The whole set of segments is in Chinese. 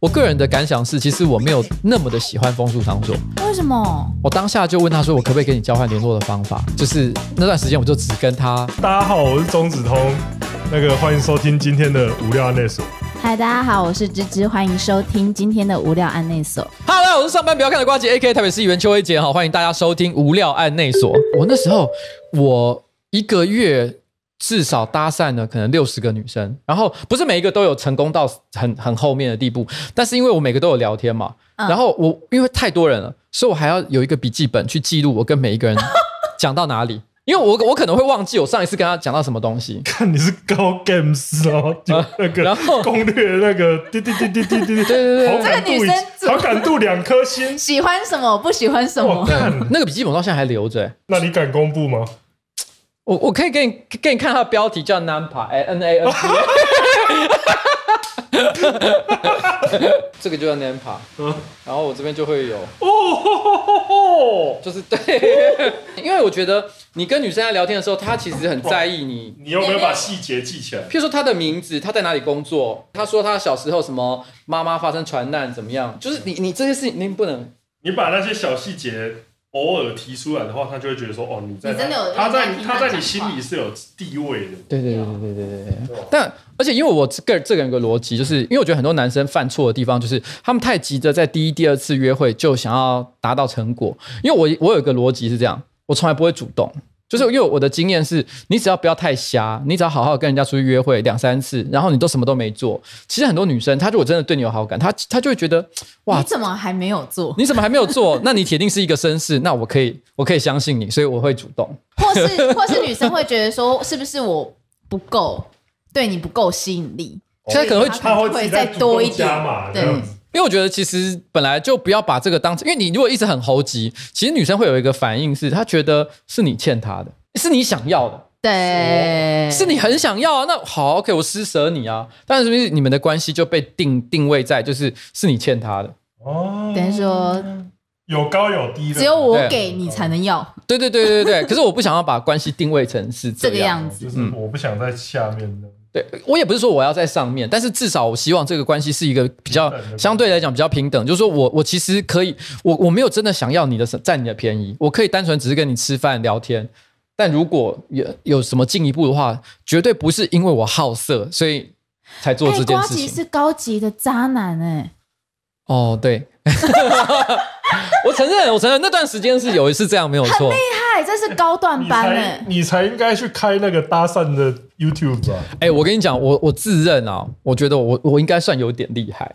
我个人的感想是，其实我没有那么的喜欢风速场所。为什么？我当下就问他说，我可不可以跟你交换联络的方法？就是那段时间我就只跟他。大家好，我是钟子通，那个欢迎收听今天的无聊案内所。嗨，大家好，我是芝芝，欢迎收听今天的无聊案内所。Hello，我是上班不要看的瓜姐 AK 台北市议员邱威杰，好，欢迎大家收听无聊案内所。我那时候，我一个月。至少搭讪了可能六十个女生，然后不是每一个都有成功到很很后面的地步，但是因为我每个都有聊天嘛，然后我因为太多人了，所以我还要有一个笔记本去记录我跟每一个人 讲到哪里，因为我我可能会忘记我上一次跟他讲到什么东西。看你是高 games 哦，那个 攻略那个滴滴滴滴滴滴，对对对，这个女生好感度两颗星，喜欢什么不喜欢什么？看那个笔记本到现在还留着，那你敢公布吗？我我可以给你给你看他的标题叫 Nampa，哎，N A S，这个就叫 Nampa，然后我这边就会有哦，就是对，因为我觉得你跟女生在聊天的时候，她其实很在意你，你有没有把细节记起来？譬如说她的名字，她在哪里工作，她说她小时候什么，妈妈发生船难怎么样？就是你你这些事情你不能，你把那些小细节。偶尔提出来的话，他就会觉得说：“哦，你在他在他在你心里是有地位的。”对对对对对对对。但而且因为我这个这个人个逻辑，就是因为我觉得很多男生犯错的地方，就是他们太急着在第一、第二次约会就想要达到成果。因为我我有一个逻辑是这样，我从来不会主动。就是因为我的经验是，你只要不要太瞎，你只要好好跟人家出去约会两三次，然后你都什么都没做。其实很多女生，她如果真的对你有好感，她她就会觉得，哇，你怎么还没有做？你怎么还没有做？那你铁定是一个绅士，那我可以，我可以相信你，所以我会主动。或是或是女生会觉得说，是不是我不够对你不够吸引力？她可能会会再多一点嘛，对。因为我觉得其实本来就不要把这个当成，因为你如果一直很猴急，其实女生会有一个反应，是她觉得是你欠她的，是你想要的，对，是你很想要。啊。那好，OK，我施舍你啊，但是不是你们的关系就被定定位在就是是你欠她的哦，等于说有高有低，只有我给你才能要。对对对对对，可是我不想要把关系定位成是这个样子，就是我不想在下面的。我也不是说我要在上面，但是至少我希望这个关系是一个比较相对来讲比较平等。就是说我我其实可以，我我没有真的想要你的什占你的便宜，我可以单纯只是跟你吃饭聊天。但如果有有什么进一步的话，绝对不是因为我好色所以才做这件事情。是高级的渣男哎，哦对，我承认我承认那段时间是有一次这样没有错。这是高段班呢，你才应该去开那个搭讪的 YouTube 吧？哎，我跟你讲，我我自认啊，我觉得我我应该算有点厉害。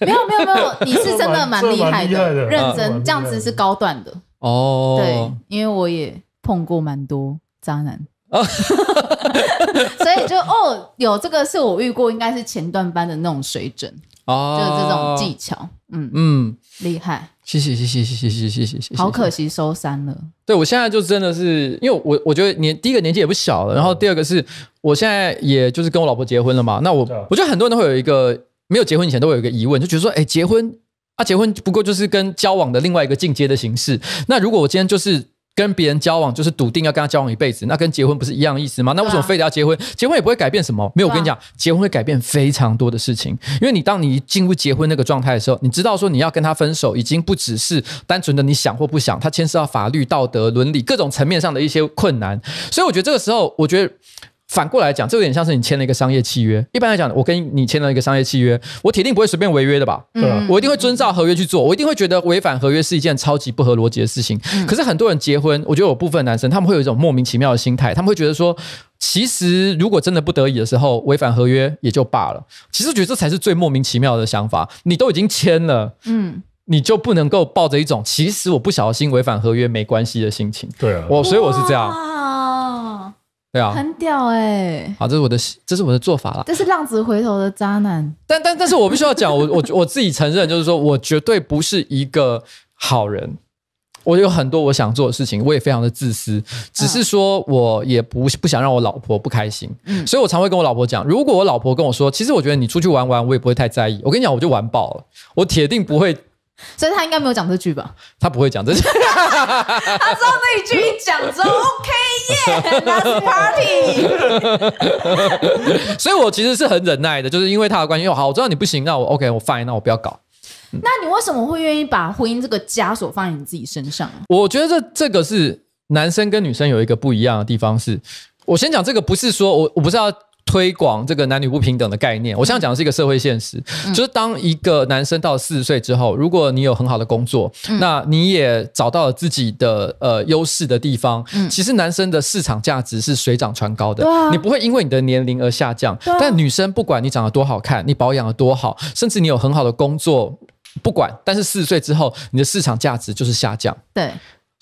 没有没有没有，你是真的蛮 厉害的，认真这样子是高段的哦。对，因为我也碰过蛮多渣男，所以就哦，有这个是我遇过，应该是前段班的那种水准哦，就是这种技巧，嗯嗯，厉害。谢谢谢谢谢谢谢谢谢谢！好可惜收三了。对，我现在就真的是，因为我我觉得年第一个年纪也不小了，然后第二个是我现在也就是跟我老婆结婚了嘛。那我我觉得很多人都会有一个没有结婚以前都会有一个疑问，就觉得说，哎，结婚啊，结婚不过就是跟交往的另外一个进阶的形式。那如果我今天就是。跟别人交往就是笃定要跟他交往一辈子，那跟结婚不是一样意思吗？那为什么非得要结婚？结婚也不会改变什么。没有，我跟你讲，结婚会改变非常多的事情。因为你当你进入结婚那个状态的时候，你知道说你要跟他分手，已经不只是单纯的你想或不想，它牵涉到法律、道德、伦理各种层面上的一些困难。所以我觉得这个时候，我觉得。反过来讲，这有点像是你签了一个商业契约。一般来讲，我跟你签了一个商业契约，我铁定不会随便违约的吧？对吧？我一定会遵照合约去做，我一定会觉得违反合约是一件超级不合逻辑的事情。可是很多人结婚，我觉得有部分男生他们会有一种莫名其妙的心态，他们会觉得说，其实如果真的不得已的时候违反合约也就罢了。其实我觉得这才是最莫名其妙的想法。你都已经签了，嗯，你就不能够抱着一种其实我不小心违反合约没关系的心情？对啊，我所以我是这样。对啊，很屌哎！好，这是我的，这是我的做法啦。这是浪子回头的渣男。但但但是我必须要讲，我我我自己承认，就是说我绝对不是一个好人。我有很多我想做的事情，我也非常的自私。只是说，我也不不想让我老婆不开心。嗯，所以我常会跟我老婆讲，如果我老婆跟我说，其实我觉得你出去玩玩，我也不会太在意。我跟你讲，我就玩爆了，我铁定不会。所以他应该没有讲这句吧？他不会讲这句，他知道那一句一讲之后，OK 耶，那是 party。所以我其实是很忍耐的，就是因为他的关系。哦，好，我知道你不行，那我 OK，我 fine，那我不要搞。那你为什么会愿意把婚姻这个枷锁放在你自己身上？我觉得这这个是男生跟女生有一个不一样的地方。是我先讲这个，不是说我我不是要。推广这个男女不平等的概念。我现在讲的是一个社会现实，就是当一个男生到四十岁之后，如果你有很好的工作，那你也找到了自己的呃优势的地方。其实男生的市场价值是水涨船高的，你不会因为你的年龄而下降。但女生不管你长得多好看，你保养得多好，甚至你有很好的工作，不管，但是四十岁之后你的市场价值就是下降。对。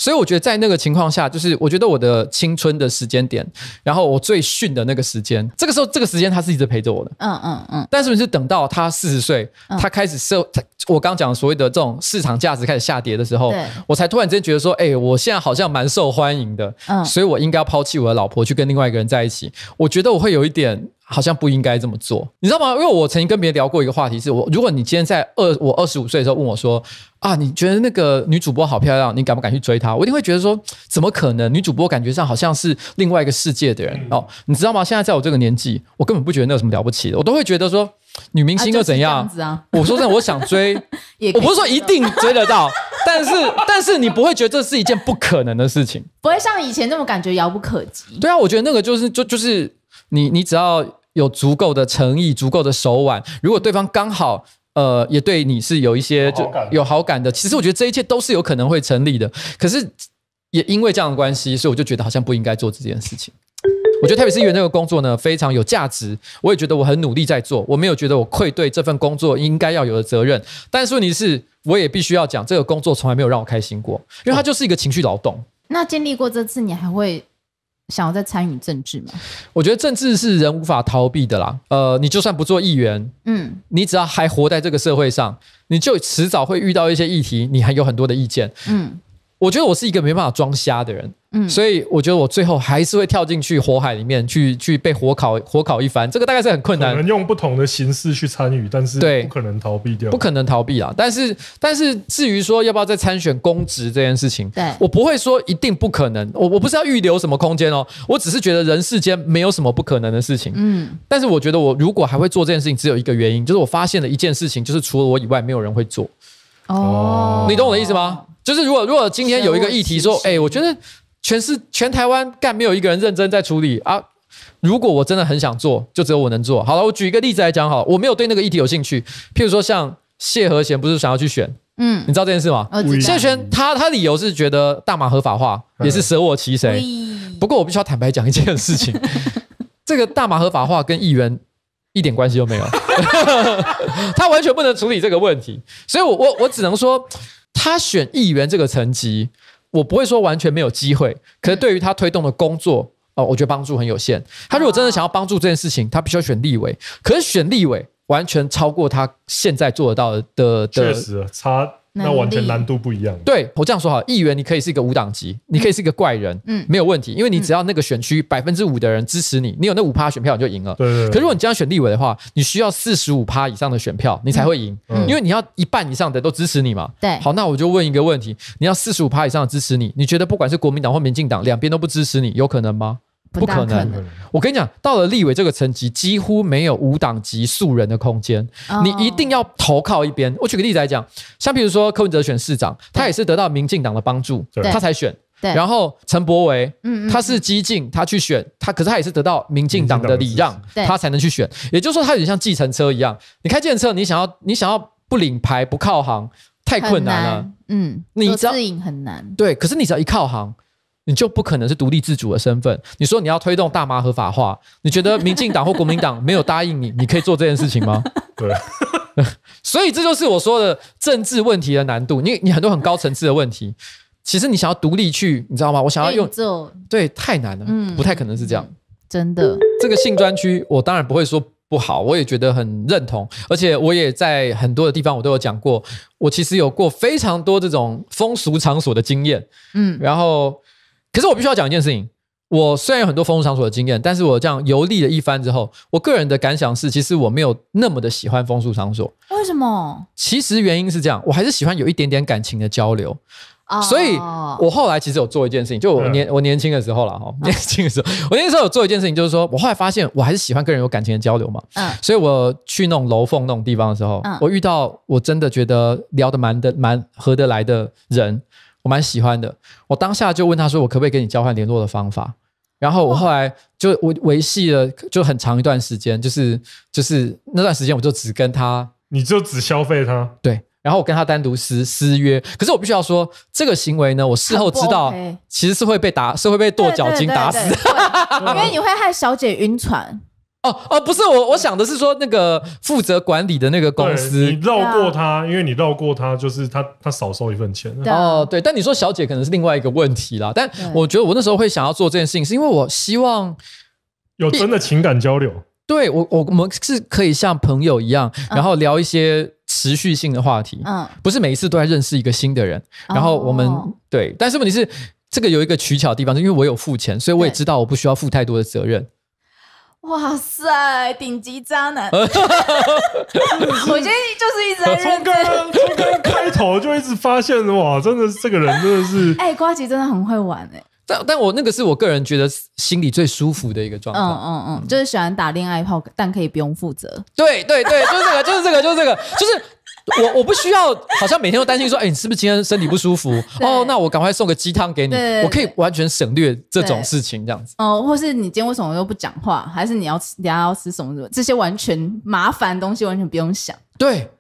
所以我觉得在那个情况下，就是我觉得我的青春的时间点，然后我最逊的那个时间，这个时候这个时间他是一直陪着我的，嗯嗯嗯。但是是等到他四十岁，他开始受，我刚讲所谓的这种市场价值开始下跌的时候，我才突然间觉得说，哎，我现在好像蛮受欢迎的，嗯，所以我应该要抛弃我的老婆去跟另外一个人在一起。我觉得我会有一点。好像不应该这么做，你知道吗？因为我曾经跟别人聊过一个话题，是我如果你今天在二我二十五岁的时候问我说啊，你觉得那个女主播好漂亮，你敢不敢去追她？我一定会觉得说，怎么可能？女主播感觉上好像是另外一个世界的人哦，你知道吗？现在在我这个年纪，我根本不觉得那有什么了不起，的，我都会觉得说，女明星又怎样？我说真的，我想追，我不是说一定追得到，但是但是你不会觉得这是一件不可能的事情，不会像以前那么感觉遥不可及。对啊，我觉得那个就是就就是。你你只要有足够的诚意、足够的手腕，如果对方刚好呃也对你是有一些就有好感的，其实我觉得这一切都是有可能会成立的。可是也因为这样的关系，所以我就觉得好像不应该做这件事情。我觉得特别是因为这个工作呢非常有价值，我也觉得我很努力在做，我没有觉得我愧对这份工作应该要有的责任。但是问题是，我也必须要讲，这个工作从来没有让我开心过，因为它就是一个情绪劳动。那经历过这次，你还会？想要再参与政治吗？我觉得政治是人无法逃避的啦。呃，你就算不做议员，嗯，你只要还活在这个社会上，你就迟早会遇到一些议题，你还有很多的意见。嗯，我觉得我是一个没办法装瞎的人。所以我觉得我最后还是会跳进去火海里面去去被火烤火烤一番，这个大概是很困难。能用不同的形式去参与，但是对，不可能逃避掉，不可能逃避啊！但是但是，至于说要不要再参选公职这件事情，对我不会说一定不可能，我我不是要预留什么空间哦，我只是觉得人世间没有什么不可能的事情。嗯，但是我觉得我如果还会做这件事情，只有一个原因，就是我发现了一件事情，就是除了我以外，没有人会做。哦，你懂我的意思吗？就是如果如果今天有一个议题说，哎，我觉得。全是全台湾干没有一个人认真在处理啊！如果我真的很想做，就只有我能做好了。我举一个例子来讲好，我没有对那个议题有兴趣。譬如说，像谢和弦不是想要去选，嗯，你知道这件事吗？谢轩他他理由是觉得大麻合法化也是舍我其谁。不过我必须要坦白讲一件事情，这个大麻合法化跟议员一点关系都没有，他完全不能处理这个问题。所以，我我我只能说，他选议员这个层级。我不会说完全没有机会，可是对于他推动的工作，哦，我觉得帮助很有限。他如果真的想要帮助这件事情，他必须要选立委。可是选立委完全超过他现在做得到的。确实，差。那完全难度不一样。对我这样说哈，议员你可以是一个无党籍，你可以是一个怪人，嗯，没有问题，因为你只要那个选区百分之五的人支持你，你有那五趴选票你就赢了。对。可如果你这样选立委的话，你需要四十五趴以上的选票，你才会赢，因为你要一半以上的都支持你嘛。对。好，那我就问一个问题：你要四十五趴以上支持你，你觉得不管是国民党或民进党两边都不支持你，有可能吗？不可能！我跟你讲，到了立委这个层级，几乎没有无党籍素人的空间。你一定要投靠一边。我举个例子来讲，像比如说柯文哲选市长，他也是得到民进党的帮助，他才选。然后陈柏维，嗯，他是激进，他去选，他可是他也是得到民进党的礼让，他才能去选。也就是说，他有点像计程车一样，你开计程车，你想要你想要不领牌不靠行，太困难了。嗯，你自引很难。对，可是你只要一靠行。你就不可能是独立自主的身份。你说你要推动大麻合法化，你觉得民进党或国民党没有答应你，你可以做这件事情吗？对，所以这就是我说的政治问题的难度。你你很多很高层次的问题，其实你想要独立去，你知道吗？我想要用，对，太难了，嗯，不太可能是这样，真的。这个性专区，我当然不会说不好，我也觉得很认同，而且我也在很多的地方我都有讲过，我其实有过非常多这种风俗场所的经验，嗯，然后。可是我必须要讲一件事情，我虽然有很多风俗场所的经验，但是我这样游历了一番之后，我个人的感想是，其实我没有那么的喜欢风俗场所。为什么？其实原因是这样，我还是喜欢有一点点感情的交流所以，我后来其实有做一件事情，就我年我年轻的时候了哈，年轻的时候，我年轻时候有做一件事情，就是说我后来发现，我还是喜欢跟人有感情的交流嘛。嗯，所以我去那种楼缝那种地方的时候，我遇到我真的觉得聊得蛮的蛮合得来的人。我蛮喜欢的，我当下就问他说：“我可不可以跟你交换联络的方法？”然后我后来就我维系了就很长一段时间，就是就是那段时间我就只跟他，你就只消费他，对。然后我跟他单独私私约，可是我必须要说这个行为呢，我事后知道其实是会被打，是会被剁脚筋打死，因为你会害小姐晕船。哦哦，不是我，我想的是说那个负责管理的那个公司，你绕过他，因为你绕过他，就是他他少收一份钱。哦对，但你说小姐可能是另外一个问题啦。但我觉得我那时候会想要做这件事情，是因为我希望有真的情感交流。对我，我我们是可以像朋友一样，然后聊一些持续性的话题。嗯，不是每一次都在认识一个新的人。然后我们对，但是问题是这个有一个取巧的地方，是因为我有付钱，所以我也知道我不需要负太多的责任。哇塞，顶级渣男！我觉得就是一直在刚刚从刚开头就一直发现，哇，真的是这个人，真的是。哎，瓜吉真的很会玩哎。但但我那个是我个人觉得心里最舒服的一个状态。嗯嗯嗯，就是喜欢打恋爱炮，但可以不用负责。对对对，就是这个，就是这个，就是这个，就是。我我不需要，好像每天都担心说，哎，你是不是今天身体不舒服？哦，那我赶快送个鸡汤给你。我可以完全省略这种事情，这样子。哦，或是你今天为什么都不讲话？还是你要吃？你要吃什么？这些完全麻烦东西，完全不用想。对，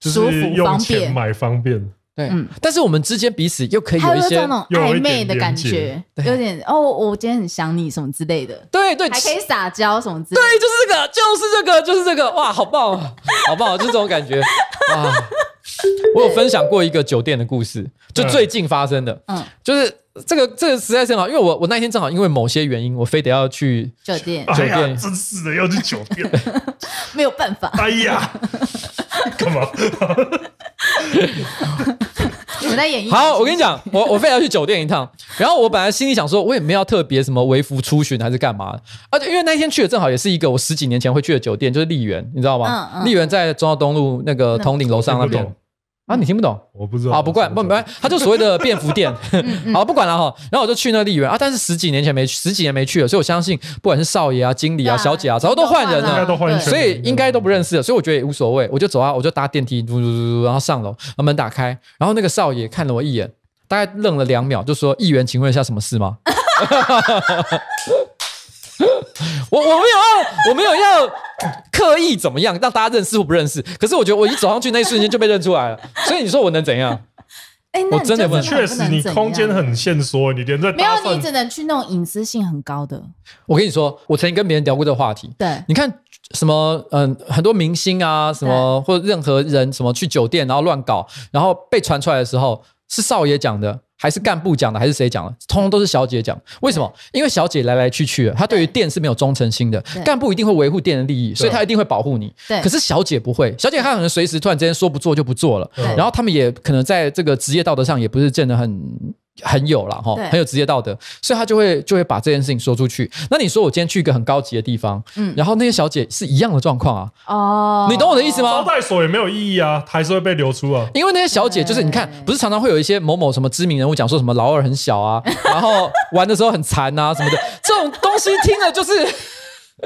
舒服方便，买方便。对，嗯，但是我们之间彼此又可以有一些那种暧昧的感觉，有点哦，我今天很想你什么之类的，对对，还可以撒娇什么，对，就是这个，就是这个，就是这个，哇，好棒，好棒，就这种感觉。我有分享过一个酒店的故事，就最近发生的，嗯，就是这个，这个实在很好，因为我我那天正好因为某些原因，我非得要去酒店，酒店，真是的，要去酒店，没有办法，哎呀，干嘛？我 在演绎。好，我跟你讲，我我非要去酒店一趟。然后我本来心里想说，我也没有特别什么微服出巡还是干嘛的。而且因为那天去的正好也是一个我十几年前会去的酒店，就是丽园，你知道吗？丽园在中奥东路那个铜鼎楼上那边。啊，你听不懂？我不知道啊，不怪不没他就所谓的便服店。好，不管了哈。然后我就去那丽园啊，但是十几年前没十几年没去了，所以我相信，不管是少爷啊、经理啊、小姐啊，早都换人了，都换人所以应该都不认识了。所以我觉得也无所谓，我就走啊，我就搭电梯，嘟嘟嘟，然后上楼，门打开，然后那个少爷看了我一眼，大概愣了两秒，就说：“议员，请问一下什么事吗？” 我我没有要，我没有要刻意怎么样让大家认，识或不认识？可是我觉得我一走上去那一瞬间就被认出来了，所以你说我能怎样？哎，我真的确实，你空间很限缩，你连在没有，你只能去那种隐私性很高的。我跟你说，我曾经跟别人聊过这个话题。对，你看什么？嗯，很多明星啊，什么或者任何人，什么去酒店然后乱搞，然后被传出来的时候，是少爷讲的。还是干部讲的，还是谁讲的？通通都是小姐讲。为什么？因为小姐来来去去她对于店是没有忠诚心的。干部一定会维护店的利益，所以她一定会保护你。对，可是小姐不会，小姐她可能随时突然之间说不做就不做了。然后他们也可能在这个职业道德上也不是建得很。很有了哈，很有职业道德，所以他就会就会把这件事情说出去。那你说我今天去一个很高级的地方，嗯，然后那些小姐是一样的状况啊，哦，你懂我的意思吗？招待所也没有意义啊，还是会被流出啊。因为那些小姐就是你看，不是常常会有一些某某什么知名人物讲说什么劳尔很小啊，然后玩的时候很残啊什么的，这种东西听了就是。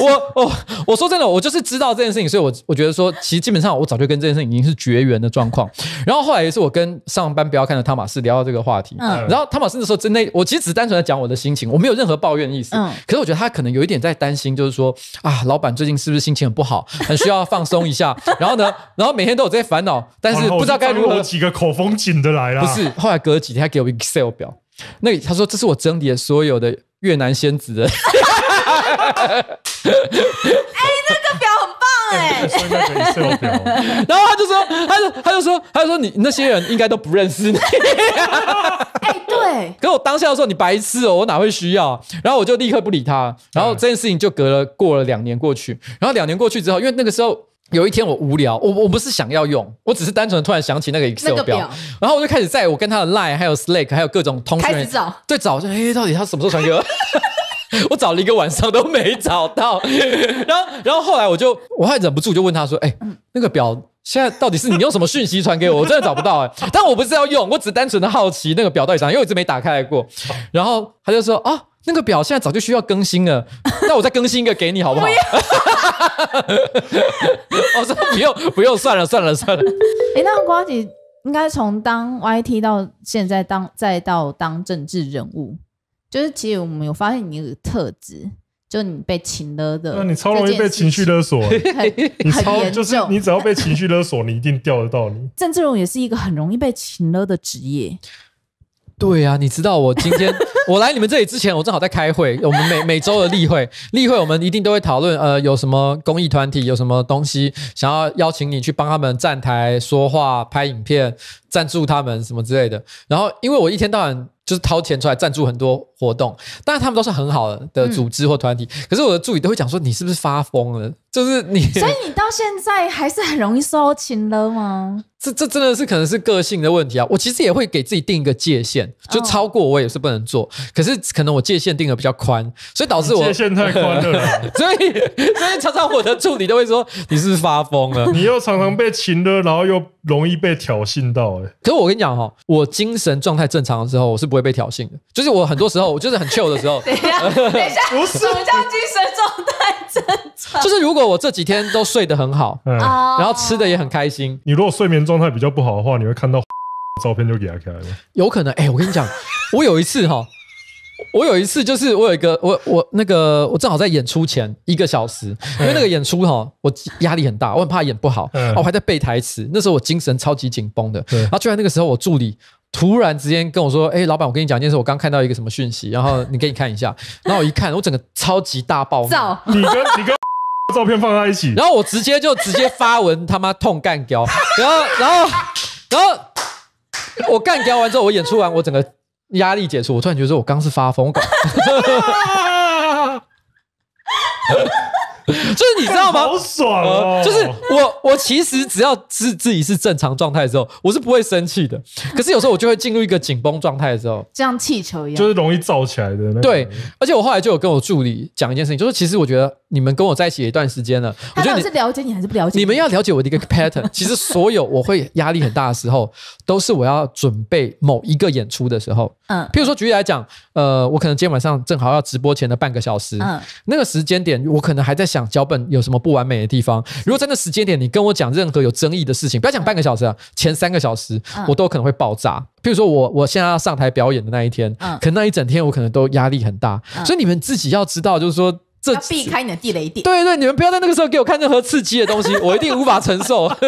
我我我说真的，我就是知道这件事情，所以我我觉得说，其实基本上我早就跟这件事情已经是绝缘的状况。然后后来也是我跟上班不要看的汤马斯聊到这个话题，然后汤马斯那时候真的，我其实只单纯的讲我的心情，我没有任何抱怨的意思。嗯，可是我觉得他可能有一点在担心，就是说啊，老板最近是不是心情很不好，很需要放松一下？然后呢，然后每天都有这些烦恼，但是不知道该如何。几个口风紧的来了，不是。后来隔了几天，他给我 Excel 表，那他说这是我整理所有的越南仙子的。哎，那个表很棒哎。然后他就说，他就他就说，他就说你那些人应该都不认识你。哎，对。可是我当下说你白痴哦，我哪会需要？然后我就立刻不理他。然后这件事情就隔了过了两年过去。然后两年过去之后，因为那个时候有一天我无聊，我我不是想要用，我只是单纯的突然想起那个 Excel 表，然后我就开始在我跟他的 Line 还有 Slack 还有各种通讯开始找，对，找，就哎，到底他什么时候传给我？我找了一个晚上都没找到，然后，然后后来我就我还忍不住就问他说：“哎，那个表现在到底是你用什么讯息传给我？我真的找不到哎！但我不是要用，我只单纯的好奇那个表到底长，我一直没打开过。”然后他就说：“啊，那个表现在早就需要更新了，那我再更新一个给你好不好？”我说：“不用，不用，算了，算了，算了。”哎，那个瓜姐应该从当 YT 到现在当，再到当政治人物。就是其实我们有发现你的特质，就你被擒了的，那你超容易被情绪勒索。你超就是你只要被情绪勒索，你一定钓得到你。郑志荣也是一个很容易被擒了的职业。对啊，你知道我今天 我来你们这里之前，我正好在开会。我们每每周的例会，例会我们一定都会讨论，呃，有什么公益团体有什么东西想要邀请你去帮他们站台说话、拍影片、赞助他们什么之类的。然后因为我一天到晚。就是掏钱出来赞助很多活动，但是他们都是很好的组织或团体。可是我的助理都会讲说：“你是不是发疯了？”就是你，所以你到现在还是很容易收情了吗？这这真的是可能是个性的问题啊！我其实也会给自己定一个界限，就超过我也是不能做。可是可能我界限定的比较宽，所以导致我界限太宽了。所以所以常常我的助理都会说：“你是不是发疯了？”你又常常被情了，然后又容易被挑衅到。哎，可是我跟你讲哈，我精神状态正常的时候，我是不会。被挑衅的。就是我很多时候，我 就是很 chill 的时候。等一下，等一下，不是我叫精神状态正常。就是如果我这几天都睡得很好，然后吃的也很开心，你如果睡眠状态比较不好的话，你会看到 照片就给他开了。有可能，哎，我跟你讲，我有一次哈，我有一次就是我有一个我我那个我正好在演出前一个小时，因为那个演出哈，我压力很大，我很怕演不好，嗯、我还在背台词，那时候我精神超级紧绷的，然后就在那个时候，我助理。突然之间跟我说：“哎，老板，我跟你讲一件事，我刚看到一个什么讯息，然后你给你看一下。然后我一看，我整个超级大爆照，你跟你跟照片放在一起。然后我直接就直接发文，他妈痛干掉。然后，然后，然后我干掉完之后，我演出完，我整个压力解除。我突然觉得我刚是发疯，我搞。” 就是你知道吗？好爽哦！就是我，我其实只要自自己是正常状态的时候，我是不会生气的。可是有时候我就会进入一个紧绷状态的时候，就像气球一样，就是容易燥起来的。对，而且我后来就有跟我助理讲一件事情，就是其实我觉得你们跟我在一起一段时间了，觉到底是了解你还是不了解？你们要了解我的一个 pattern。其实所有我会压力很大的时候，都是我要准备某一个演出的时候。嗯，譬如说举例来讲，呃，我可能今天晚上正好要直播前的半个小时，嗯，那个时间点我可能还在想。脚本有什么不完美的地方？如果在那时间点，你跟我讲任何有争议的事情，不要讲半个小时啊，前三个小时我都可能会爆炸。譬如说我我现在要上台表演的那一天，可能那一整天我可能都压力很大，所以你们自己要知道，就是说。这避开你的地雷点。对对，你们不要在那个时候给我看任何刺激的东西，我一定无法承受。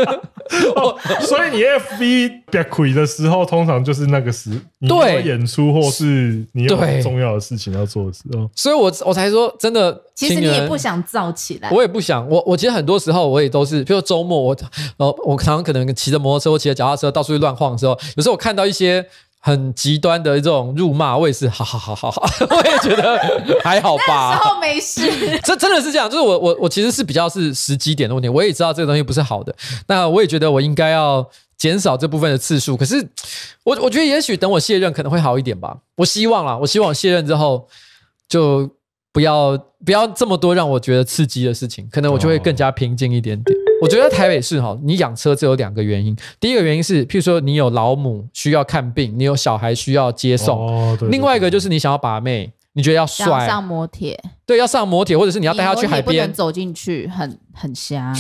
哦、所以你 FV 憋亏的时候，通常就是那个时对演出或是你有重要的事情要做的时候。所以我我才说真的，其实你也不想造起来。我也不想，我我其实很多时候我也都是，比如周末我呃我常可能骑着摩托车或骑着脚踏车到处去乱晃的时候，有时候我看到一些。很极端的一种辱骂，我也是，好好好好，我也觉得 还好吧，那时候没事。这 真的是这样，就是我我我其实是比较是时机点的问题，我也知道这个东西不是好的，那我也觉得我应该要减少这部分的次数。可是我我觉得也许等我卸任可能会好一点吧，我希望啦，我希望卸任之后就。不要不要这么多让我觉得刺激的事情，可能我就会更加平静一点点。我觉得台北市哈，你养车只有两个原因，第一个原因是，譬如说你有老母需要看病，你有小孩需要接送；，另外一个就是你想要把妹，你觉得要帅，上摩铁，对，要上摩铁，或者是你要带他去海边，走进去很很瞎。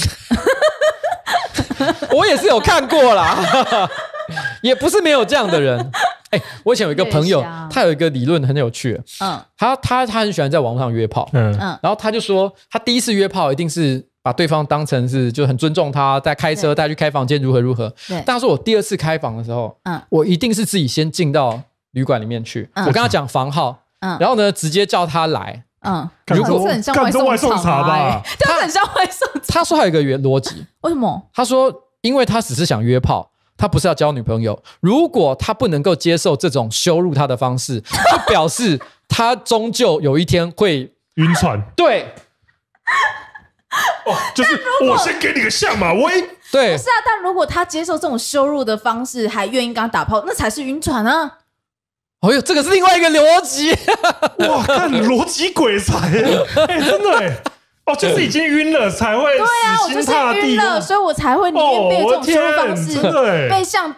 我也是有看过啦，也不是没有这样的人。哎，我以前有一个朋友，他有一个理论很有趣。嗯，他他他很喜欢在网上约炮。嗯嗯，然后他就说，他第一次约炮一定是把对方当成是就很尊重他，在开车带去开房间如何如何。对，他说我第二次开房的时候，嗯，我一定是自己先进到旅馆里面去。我跟他讲房号，嗯，然后呢直接叫他来。嗯，如果我 很像外送茶吧。他很像外送。他说还有一个原逻辑，为什么？他说，因为他只是想约炮。他不是要交女朋友，如果他不能够接受这种羞辱他的方式，就表示他终究有一天会晕船。对，哦，就是我先给你个下马威。对，不是啊，但如果他接受这种羞辱的方式，还愿意跟他打炮，那才是晕船啊！哎呦，这个是另外一个逻辑。哇，看逻辑鬼才，哎，真的哎。哦，就是已经晕了才会对我就是晕了，所以我才会宁愿被这种方式，被像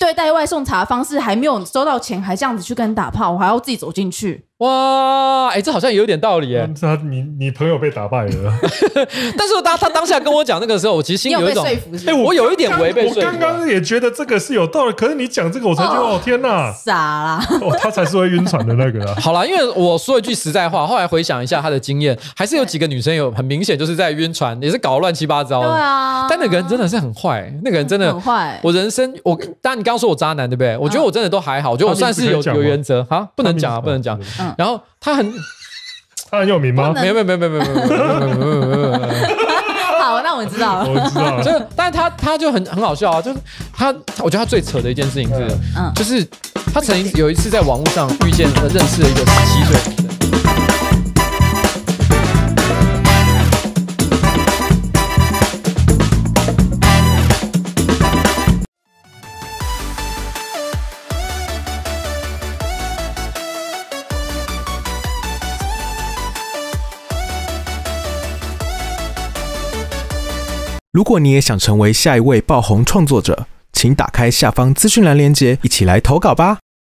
对待外送茶的方式，还没有收到钱，还这样子去跟人打炮，我还要自己走进去。哇，哎，这好像有点道理哎。你你朋友被打败了，但是当他当下跟我讲那个时候，我其实心里有一种，哎，我有一点违背。我刚刚也觉得这个是有道理，可是你讲这个，我才觉得哦，天哪，傻啦、哦，他才是会晕船的那个啦。好啦，因为我说一句实在话，后来回想一下他的经验，还是有几个女生有很明显就是在晕船，也是搞乱七八糟。对啊。但那个人真的是很坏，那个人真的很坏。我人生，我当然你刚刚说我渣男对不对？我觉得我真的都还好，我觉得我算是有有原则，哈，不能讲啊，不能讲。然后他很，他很有名吗？没有没有没有没有没有。没没有有。好，那我知道了。我知道了。就 是，但是他他就很很好笑啊。就是他，我觉得他最扯的一件事情是，就是他曾经有一次在网络上遇见了认识了一个十七岁。如果你也想成为下一位爆红创作者，请打开下方资讯栏链接，一起来投稿吧。